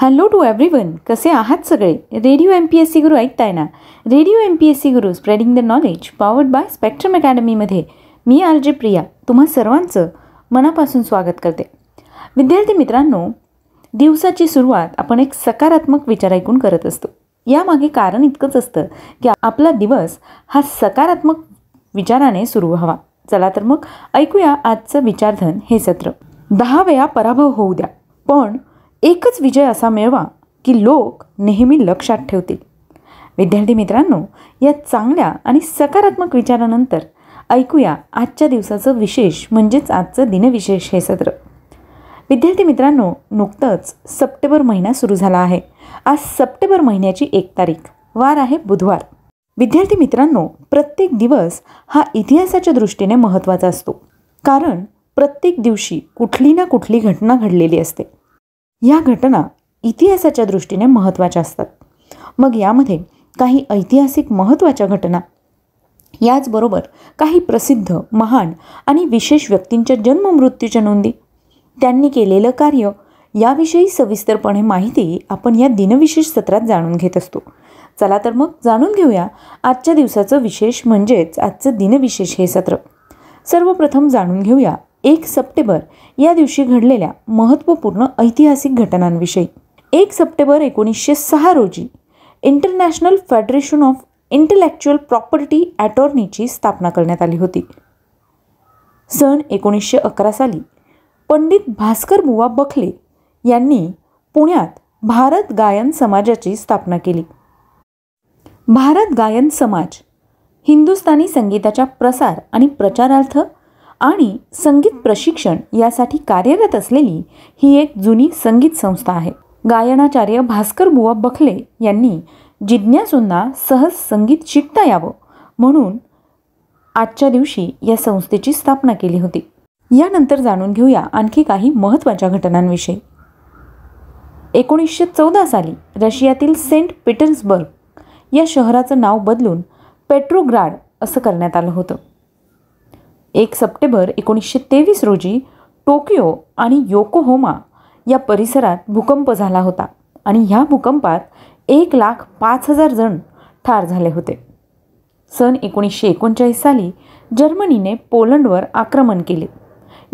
Hello to every one कसे आहात सगळे radio M P S C Guru ऐकताय ना radio M P S C Guru spreading the knowledge powered by Spectrum अकॅडमीमध्ये मी आर जे प्रिया तुम्हा सर्वांचं मनापासून स्वागत करते विद्यार्थी मित्रांनो दिवसाची सुरुवात आपण एक सकारात्मक विचार ऐकून करत असतो यामागे कारण इतकंच असतं की आपला दिवस हा सकारात्मक विचाराने सुरू व्हावा चला तर मग ऐकूया आजचं विचारधन हे सत्र दहा वेळा पराभव होऊ द्या पण एकच विजय असा मिळवा की लोक नेहमी लक्षात ठेवतील विद्यार्थी मित्रांनो या चांगल्या आणि सकारात्मक विचारानंतर ऐकूया आजच्या दिवसाचं विशेष म्हणजेच आजचं दिनविशेष हे सत्र विद्यार्थी मित्रांनो नुकतंच सप्टेंबर महिना सुरू झाला आहे आज सप्टेंबर महिन्याची एक तारीख वार आहे बुधवार विद्यार्थी मित्रांनो प्रत्येक दिवस हा इतिहासाच्या दृष्टीने महत्त्वाचा असतो कारण प्रत्येक दिवशी कुठली ना कुठली घटना घडलेली असते या घटना इतिहासाच्या दृष्टीने महत्त्वाच्या असतात मग यामध्ये काही ऐतिहासिक महत्त्वाच्या घटना याचबरोबर काही प्रसिद्ध महान आणि विशेष व्यक्तींच्या जन्ममृत्यूच्या नोंदी त्यांनी केलेलं कार्य याविषयी सविस्तरपणे माहिती आपण या दिनविशेष सत्रात जाणून घेत असतो चला तर मग जाणून घेऊया आजच्या दिवसाचं विशेष म्हणजेच आजचं दिनविशेष हे सत्र सर्वप्रथम जाणून घेऊया एक सप्टेंबर या दिवशी घडलेल्या महत्त्वपूर्ण ऐतिहासिक घटनांविषयी एक सप्टेंबर एकोणीसशे सहा रोजी International Federation of Intellectual Property ॲटॉर्नीची स्थापना करण्यात आली होती सन एकोणीसशे अकरा साली पंडित भास्कर बुवा बखले यांनी पुण्यात भारत गायन समाजाची स्थापना केली भारत गायन समाज हिंदुस्थानी संगीताच्या प्रसार आणि प्रचारार्थ आणि संगीत प्रशिक्षण यासाठी कार्यरत असलेली ही एक जुनी संगीत संस्था आहे गायनाचार्य भास्कर बुवा बखले यांनी जिज्ञासूंना सहज संगीत शिकता यावं म्हणून आजच्या दिवशी या संस्थेची स्थापना केली होती यानंतर जाणून घेऊया आणखी काही महत्त्वाच्या घटनांविषयी एकोणीसशे चौदा साली रशियातील सेंट पीटर्सबर्ग या शहराचं नाव बदलून पेट्रोग्राड असं करण्यात आलं होतं एक सप्टेंबर एकोणीसशे तेवीस रोजी टोकियो आणि योकोहोमा या परिसरात भूकंप झाला होता आणि ह्या भूकंपात एक लाख पाच हजार जण ठार झाले होते सन एकोणीसशे एकोणचाळीस साली जर्मनीने पोलंडवर आक्रमण केले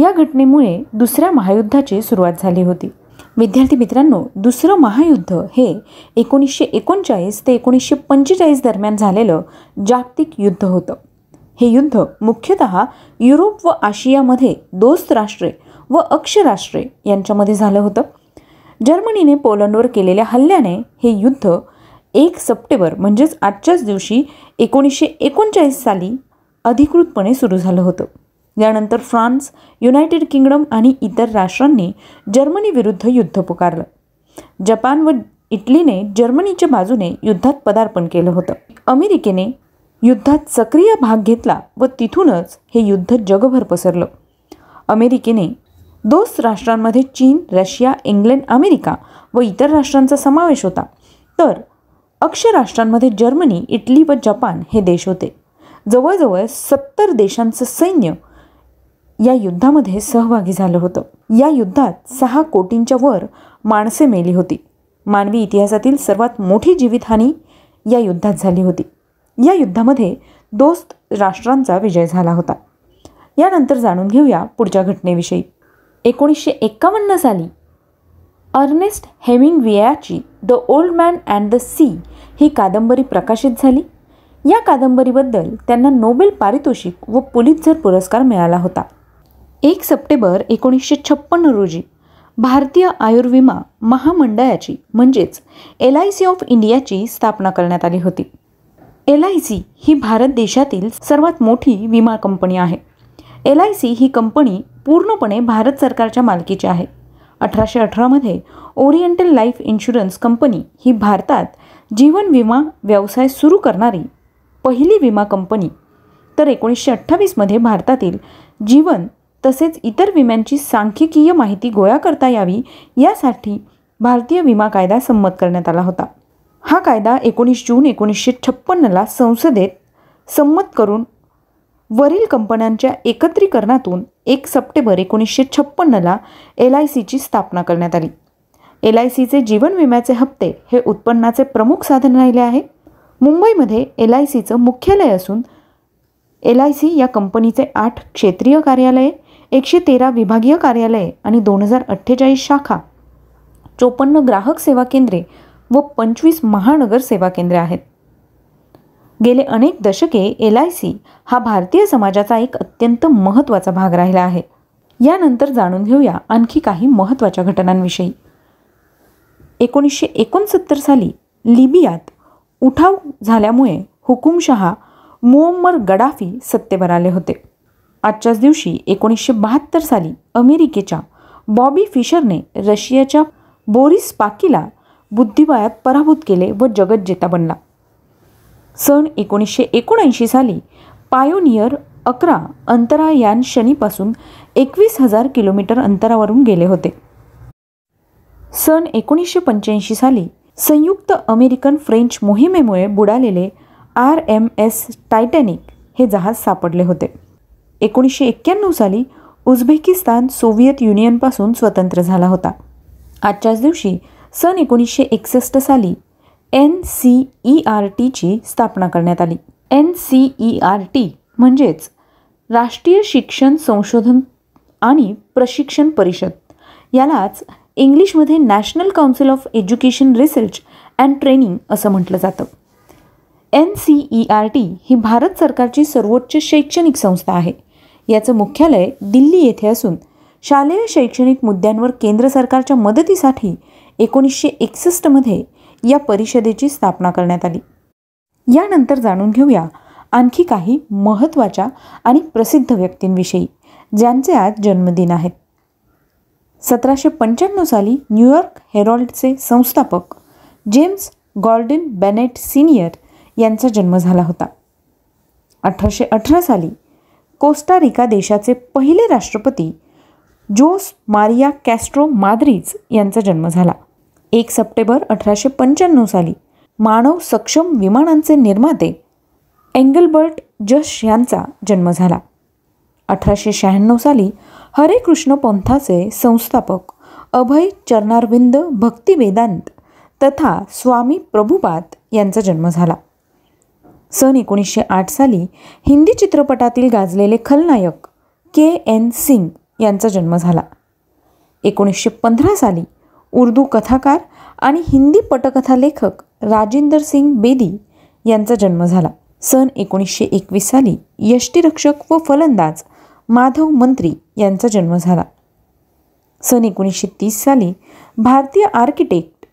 या घटनेमुळे दुसऱ्या महायुद्धाची सुरुवात झाली होती विद्यार्थी मित्रांनो दुसरं महायुद्ध हे एकोणीसशे एकोणचाळीस ते एकोणीसशे पंचेचाळीस दरम्यान झालेलं जागतिक युद्ध होतं हे युद्ध मुख्यतः युरोप व आशियामध्ये दोस्त राष्ट्रे व अक्ष राष्ट्रे यांच्यामध्ये झालं होतं जर्मनीने पोलंडवर केलेल्या हल्ल्याने हे युद्ध एक सप्टेंबर म्हणजेच आजच्याच दिवशी एकोणीसशे एकोणचाळीस साली अधिकृतपणे सुरू झालं होतं यानंतर फ्रान्स युनायटेड किंगडम आणि इतर राष्ट्रांनी जर्मनीविरुद्ध युद्ध पुकारलं जपान व इटलीने जर्मनीच्या बाजूने युद्धात पदार्पण केलं होतं अमेरिकेने युद्धात सक्रिय भाग घेतला व तिथूनच हे युद्ध जगभर पसरलं अमेरिकेने दोस राष्ट्रांमध्ये चीन रशिया इंग्लंड अमेरिका व इतर राष्ट्रांचा समावेश होता तर अक्ष राष्ट्रांमध्ये जर्मनी इटली व जपान हे देश होते जवळजवळ सत्तर देशांचं सैन्य या युद्धामध्ये सहभागी झालं होतं या युद्धात सहा कोटींच्या वर माणसे मेली होती मानवी इतिहासातील सर्वात मोठी जीवितहानी या युद्धात झाली होती या युद्धामध्ये दोस्त राष्ट्रांचा विजय झाला होता यानंतर जाणून घेऊया पुढच्या घटनेविषयी एकोणीसशे एक्कावन्न साली अर्नेस्ट वियाची the old man and the sea ही कादंबरी प्रकाशित झाली या कादंबरीबद्दल त्यांना नोबेल पारितोषिक व पुलितझर पुरस्कार मिळाला होता एक सप्टेंबर एकोणीसशे छप्पन्न रोजी भारतीय आयुर्विमा महामंडळाची म्हणजेच एल आय सी ऑफ इंडियाची स्थापना करण्यात आली होती एल आय सी ही भारत देशातील सर्वात मोठी विमा कंपनी आहे एल आय सी ही कंपनी पूर्णपणे भारत सरकारच्या मालकीची आहे अठराशे अठरामध्ये ओरिएंटल लाईफ इन्शुरन्स कंपनी ही भारतात जीवन विमा व्यवसाय सुरू करणारी पहिली विमा कंपनी तर एकोणीसशे अठ्ठावीसमध्ये भारतातील जीवन तसेच इतर विम्यांची सांख्यिकीय माहिती गोळा करता यावी यासाठी भारतीय विमा कायदा संमत करण्यात आला होता हा कायदा एकोणीस जून एकोणीसशे छप्पन्नला संसदेत संमत करून वरील कंपन्यांच्या एकत्रीकरणातून एक सप्टेंबर एकोणीसशे छप्पन्नला एल आय सीची स्थापना करण्यात आली एल आय सीचे जीवन विम्याचे हप्ते हे उत्पन्नाचे प्रमुख साधन राहिले आहे मुंबईमध्ये एल आय सीचं मुख्यालय असून एल आय सी या कंपनीचे आठ क्षेत्रीय कार्यालये एकशे तेरा विभागीय कार्यालये आणि दोन हजार अठ्ठेचाळीस शाखा चोपन्न ग्राहक सेवा केंद्रे व पंचवीस महानगर सेवा केंद्र आहेत गेले अनेक दशके एल आय सी हा भारतीय समाजाचा एक अत्यंत महत्त्वाचा भाग राहिला आहे यानंतर जाणून घेऊया आणखी काही महत्त्वाच्या घटनांविषयी एकोणीसशे एकोणसत्तर साली लिबियात उठाव झाल्यामुळे हुकुमशहा मुअम्मर गडाफी सत्तेवर आले होते आजच्याच दिवशी एकोणीसशे बहात्तर साली अमेरिकेच्या बॉबी फिशरने रशियाच्या बोरिस पाकीला बुद्धिबळात पराभूत केले व जगज्जेता बनला सन एकोणीसशे एकोणऐंशी साली पायोनियर अकरा अंतरायान शनीपासून एकवीस हजार किलोमीटर अंतरावरून गेले होते सन एकोणीसशे पंच्याऐंशी साली संयुक्त अमेरिकन फ्रेंच मोहिमेमुळे बुडालेले आर एम एस टायटॅनिक हे जहाज सापडले होते एकोणीसशे एक्क्याण्णव साली उझबेकिस्तान सोव्हिएत युनियनपासून स्वतंत्र झाला होता आजच्याच दिवशी सन एकोणीसशे एकसष्ट साली एन सी ई आर टीची स्थापना करण्यात आली N C E R T म्हणजेच राष्ट्रीय शिक्षण संशोधन आणि प्रशिक्षण परिषद यालाच इंग्लिशमध्ये national council of education research and training असं म्हटलं जातं N C E R T ही भारत सरकारची सर्वोच्च शैक्षणिक संस्था आहे याचं मुख्यालय दिल्ली येथे असून शालेय शैक्षणिक मुद्द्यांवर केंद्र सरकारच्या मदतीसाठी एकोणीसशे एकसष्टमध्ये या परिषदेची स्थापना करण्यात आली यानंतर जाणून घेऊया आणखी काही महत्त्वाच्या आणि प्रसिद्ध व्यक्तींविषयी ज्यांचे आज जन्मदिन आहेत सतराशे पंच्याण्णव साली न्यूयॉर्क हेरॉल्डचे संस्थापक जेम्स गॉर्डन बेनेट सिनियर यांचा जन्म झाला होता अठराशे अठरा साली कोस्टारिका देशाचे पहिले राष्ट्रपती जोस मारिया कॅस्ट्रो माद्रीज यांचा जन्म झाला एक सप्टेंबर अठराशे पंच्याण्णव साली मानव सक्षम विमानांचे निर्माते एंगलबर्ट जश यांचा जन्म झाला अठराशे शहाण्णव साली हरे कृष्ण पंथाचे संस्थापक अभय चरणारविंद भक्तिवेदांत तथा स्वामी प्रभुपात यांचा जन्म झाला सन एकोणीसशे आठ साली हिंदी चित्रपटातील गाजलेले खलनायक के एन सिंग यांचा जन्म झाला एकोणीसशे पंधरा साली उर्दू कथाकार आणि हिंदी पटकथा लेखक राजेंदर सिंग बेदी यांचा जन्म झाला सन एकोणीसशे एकवीस साली यष्टीरक्षक व फलंदाज माधव मंत्री यांचा जन्म झाला सन एकोणीसशे तीस साली भारतीय आर्किटेक्ट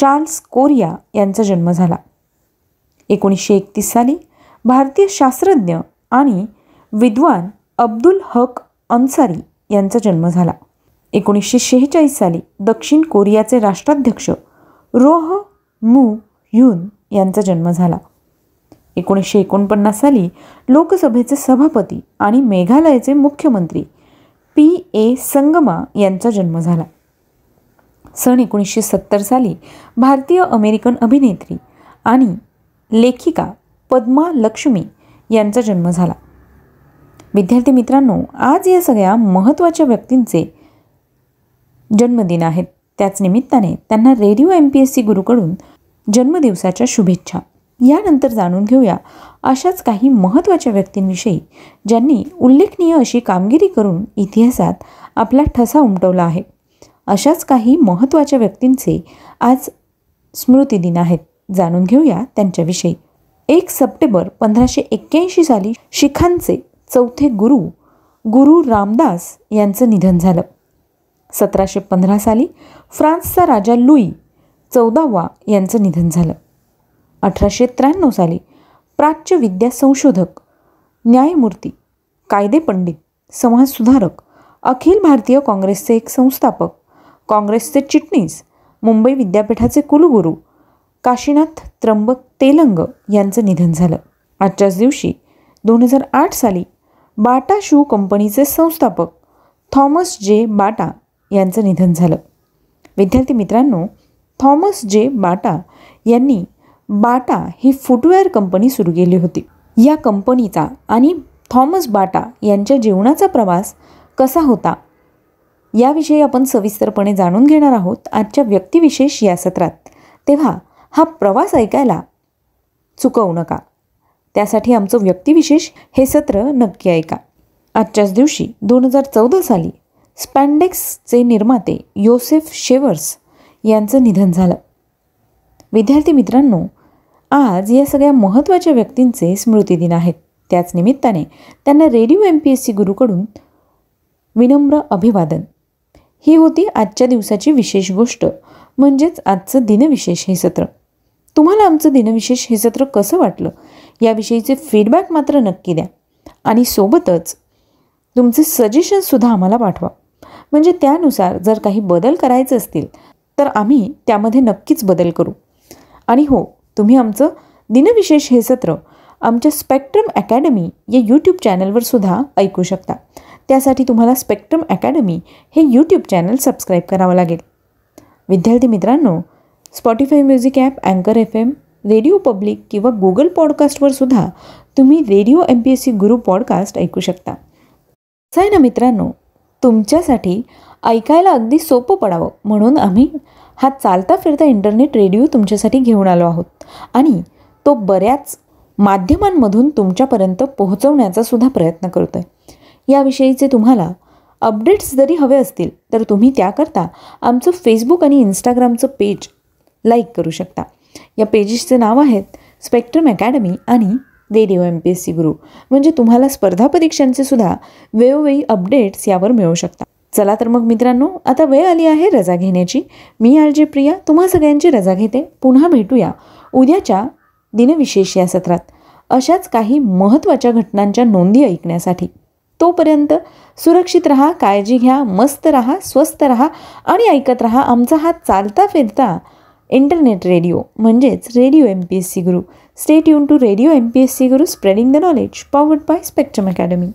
चार्ल्स कोरिया यांचा जन्म झाला एकोणीसशे एकतीस साली भारतीय शास्त्रज्ञ आणि विद्वान अब्दुल हक अन्सारी यांचा जन्म झाला एकोणीसशे शेहेचाळीस साली दक्षिण कोरियाचे राष्ट्राध्यक्ष रोह मू ह्यून यांचा जन्म झाला एकोणीसशे एकोणपन्नास साली लोकसभेचे सभापती आणि मेघालयचे मुख्यमंत्री पी ए संगमा यांचा जन्म झाला सन एकोणीसशे सत्तर साली भारतीय अमेरिकन अभिनेत्री आणि लेखिका पद्मा लक्ष्मी यांचा जन्म झाला विद्यार्थी मित्रांनो आज या सगळ्या महत्त्वाच्या व्यक्तींचे जन्मदिन आहेत त्याच निमित्ताने त्यांना radio M P S C गुरूकडून जन्मदिवसाच्या शुभेच्छा यानंतर जाणून घेऊया अशाच काही महत्त्वाच्या व्यक्तींविषयी ज्यांनी उल्लेखनीय अशी कामगिरी करून इतिहासात आपला ठसा उमटवला आहे अशाच काही महत्त्वाच्या व्यक्तींचे आज स्मृतिदिन आहेत जाणून घेऊया त्यांच्याविषयी एक सप्टेंबर पंधराशे एक्क्याऐंशी साली शिखांचे चौथे गुरु गुरु रामदास यांचं निधन झालं सतराशे पंधरा साली फ्रान्सचा राजा लुई चौदावा यांचं निधन झालं अठराशे त्र्याण्णव साली प्राच्य विद्या संशोधक न्यायमूर्ती कायदे पंडित समाजसुधारक अखिल भारतीय काँग्रेसचे एक संस्थापक काँग्रेसचे चिटणीस मुंबई विद्यापीठाचे कुलगुरू काशीनाथ त्र्यंबक तेलंग यांचं निधन झालं आजच्याच दिवशी दोन हजार आठ साली बाटा शू कंपनीचे संस्थापक थॉमस जे बाटा यांचं निधन झालं विद्यार्थी मित्रांनो थॉमस जे बाटा यांनी बाटा ही फुटवेअर कंपनी सुरू केली होती या कंपनीचा आणि थॉमस बाटा यांच्या जीवनाचा प्रवास कसा होता याविषयी आपण सविस्तरपणे जाणून घेणार आहोत आजच्या व्यक्तिविशेष या सत्रात तेव्हा हा प्रवास ऐकायला चुकवू नका त्यासाठी आमचं व्यक्तिविशेष हे सत्र नक्की ऐका आजच्याच दिवशी दोन हजार चौदा साली स्पॅन्डेक्सचे निर्माते योसेफ शेवर्स यांचं निधन झालं विद्यार्थी मित्रांनो आज या सगळ्या महत्त्वाच्या व्यक्तींचे स्मृतिदिन आहेत त्याच निमित्ताने त्यांना radio M P S C गुरूकडून विनम्र अभिवादन ही होती आजच्या दिवसाची विशेष गोष्ट म्हणजेच आजचं दिनविशेष हे सत्र तुम्हाला आमचं दिनविशेष हे सत्र कसं वाटलं याविषयीचे फीडबॅक मात्र नक्की द्या आणि सोबतच तुमचे सजेशनसुद्धा आम्हाला पाठवा म्हणजे त्यानुसार जर काही बदल करायचे असतील तर आम्ही त्यामध्ये नक्कीच बदल करू आणि हो तुम्ही आमचं दिनविशेष हे सत्र आमच्या स्पेक्ट्रम अकॅडमी या यूट्यूब चॅनलवर सुद्धा ऐकू शकता त्यासाठी तुम्हाला स्पेक्ट्रम अकॅडमी हे यूट्यूब चॅनल सबस्क्राईब करावं लागेल विद्यार्थी मित्रांनो स्पॉटीफाय म्युझिक ॲप अँकर एफ एम रेडिओ पब्लिक किंवा गुगल पॉडकास्टवर सुद्धा तुम्ही radio M P S C Guru podcast ऐकू शकता आहे ना मित्रांनो तुमच्यासाठी ऐकायला अगदी सोपं पडावं म्हणून आम्ही हा चालता फिरता इंटरनेट रेडिओ तुमच्यासाठी घेऊन आलो आहोत आणि तो बऱ्याच माध्यमांमधून तुमच्यापर्यंत पोहोचवण्याचा सुद्धा प्रयत्न करतो आहे याविषयीचे तुम्हाला अपडेट्स जरी हवे असतील तर तुम्ही त्याकरता आमचं फेसबुक आणि इन्स्टाग्रामचं पेज लाईक करू शकता या पेजेसचे नाव आहेत स्पेक्ट्रम अकॅडमी आणि radio M P S C Guru म्हणजे तुम्हाला स्पर्धा परीक्षांचे सुद्धा वेळोवेळी अपडेट्स यावर मिळू शकतात चला तर मग मित्रांनो आता वेळ आली आहे रजा घेण्याची मी आरजे प्रिया तुम्हा सगळ्यांची रजा घेते पुन्हा भेटूया उद्याच्या दिनविशेष या सत्रात अशाच काही महत्त्वाच्या घटनांच्या नोंदी ऐकण्यासाठी तोपर्यंत सुरक्षित रहा काळजी घ्या मस्त रहा स्वस्त रहा आणि ऐकत रहा आमचा हा चालता फिरता इंटरनेट रेडिओ म्हणजेच radio M P S C Guru Stay tuned to Radio MPSC Guru spreading the knowledge powered by Spectrum Academy.